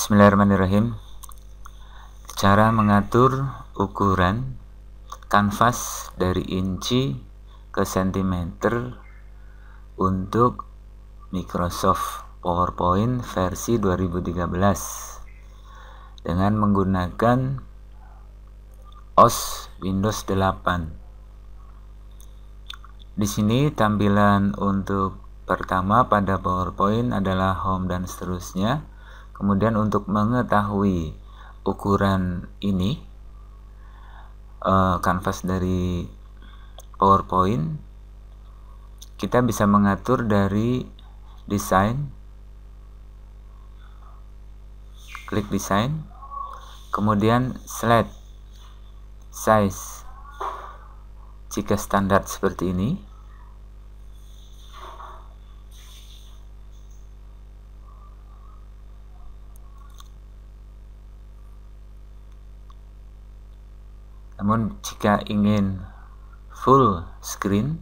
Bismillahirrahmanirrahim Cara mengatur ukuran kanvas dari inci ke sentimeter untuk Microsoft PowerPoint versi 2013 dengan menggunakan OS Windows 8 Di sini tampilan untuk pertama pada PowerPoint adalah home dan seterusnya Kemudian untuk mengetahui ukuran ini eh, kanvas dari PowerPoint kita bisa mengatur dari desain klik desain kemudian slide size jika standar seperti ini Namun jika ingin full screen,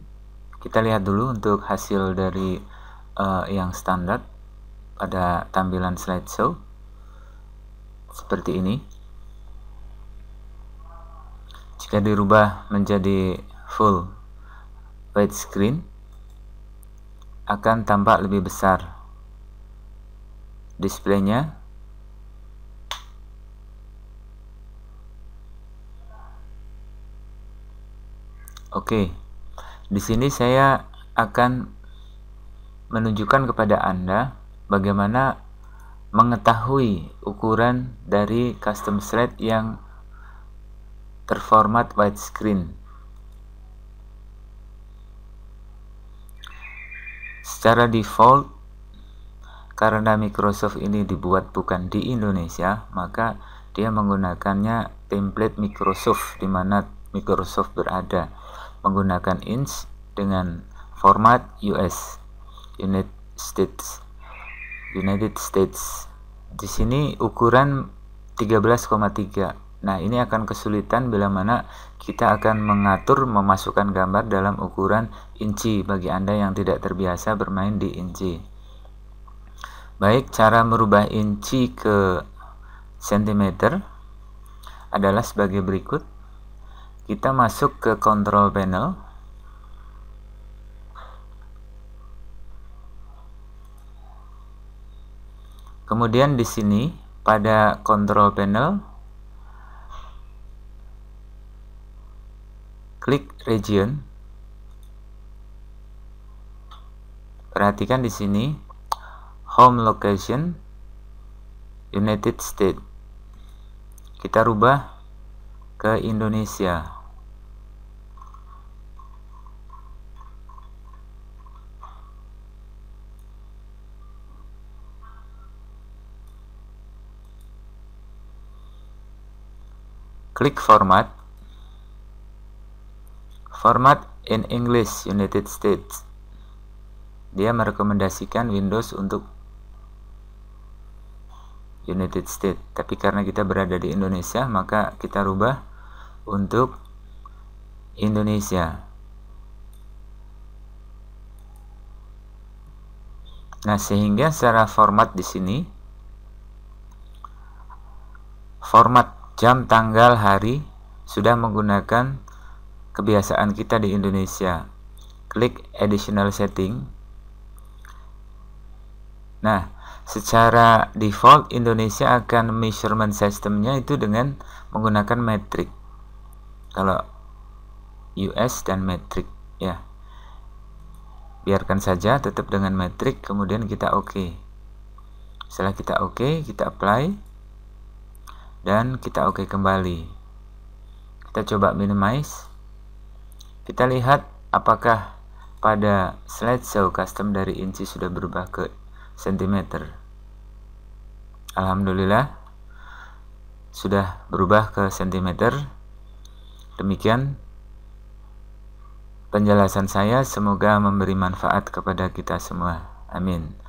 kita lihat dulu untuk hasil dari uh, yang standar pada tampilan slideshow seperti ini jika dirubah menjadi full white screen akan tampak lebih besar displaynya Oke, di sini saya akan menunjukkan kepada Anda bagaimana mengetahui ukuran dari custom thread yang terformat widescreen. Secara default, karena Microsoft ini dibuat bukan di Indonesia, maka dia menggunakannya template Microsoft di mana Microsoft berada menggunakan inch dengan format US United States United States di sini ukuran 13,3 nah ini akan kesulitan bila mana kita akan mengatur memasukkan gambar dalam ukuran inci bagi anda yang tidak terbiasa bermain di inci baik cara merubah inci ke sentimeter adalah sebagai berikut kita masuk ke control panel kemudian di sini pada control panel klik region perhatikan di sini home location United States kita rubah ke Indonesia Klik format. Format in English United States. Dia merekomendasikan Windows untuk United States. Tapi karena kita berada di Indonesia, maka kita rubah untuk Indonesia. Nah, sehingga secara format di sini format jam tanggal hari sudah menggunakan kebiasaan kita di Indonesia klik additional setting nah secara default Indonesia akan measurement systemnya itu dengan menggunakan metric. kalau US dan metric, ya biarkan saja tetap dengan metric. kemudian kita oke okay. setelah kita oke okay, kita apply dan kita oke okay kembali kita coba minimize kita lihat apakah pada slide slideshow custom dari inci sudah berubah ke sentimeter Alhamdulillah sudah berubah ke sentimeter demikian penjelasan saya semoga memberi manfaat kepada kita semua amin